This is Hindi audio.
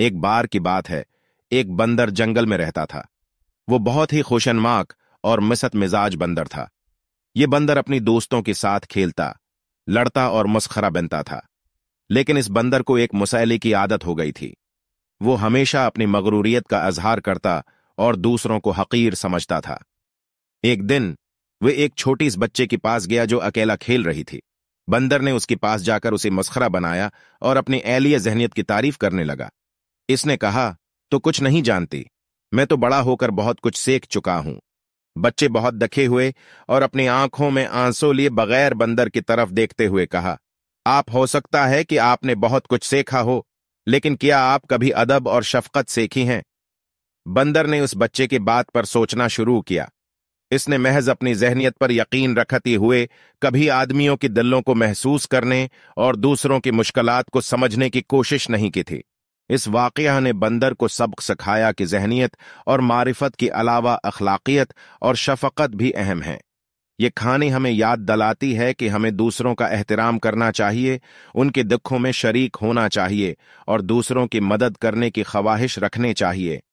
एक बार की बात है एक बंदर जंगल में रहता था वो बहुत ही खुशनमाक और मिसत मिजाज बंदर था ये बंदर अपनी दोस्तों के साथ खेलता लड़ता और मस्खरा बनता था लेकिन इस बंदर को एक मुसैली की आदत हो गई थी वो हमेशा अपनी मगरूरियत का अजहार करता और दूसरों को हकीर समझता था एक दिन वे एक छोटी इस बच्चे के पास गया जो अकेला खेल रही थी बंदर ने उसके पास जाकर उसे मस्खरा बनाया और अपनी एलिय जहनीत की तारीफ करने लगा इसने कहा तो कुछ नहीं जानती मैं तो बड़ा होकर बहुत कुछ सीख चुका हूं बच्चे बहुत दखे हुए और अपनी आंखों में आंसू लिए बगैर बंदर की तरफ देखते हुए कहा आप हो सकता है कि आपने बहुत कुछ सीखा हो लेकिन क्या आप कभी अदब और शफकत सीखी हैं बंदर ने उस बच्चे की बात पर सोचना शुरू किया इसने महज अपनी जहनीत पर यकीन रखती हुए कभी आदमियों के दिलों को महसूस करने और दूसरों की मुश्किलात को समझने की कोशिश नहीं की थी इस वाक़ ने बंदर को सबक सिखाया कि जहनीत और मारिफत के अलावा अखलाकियत और शफकत भी अहम है ये कहानी हमें याद दलाती है कि हमें दूसरों का एहतराम करना चाहिए उनके दुखों में शरीक होना चाहिए और दूसरों की मदद करने की ख्वाहिश रखने चाहिए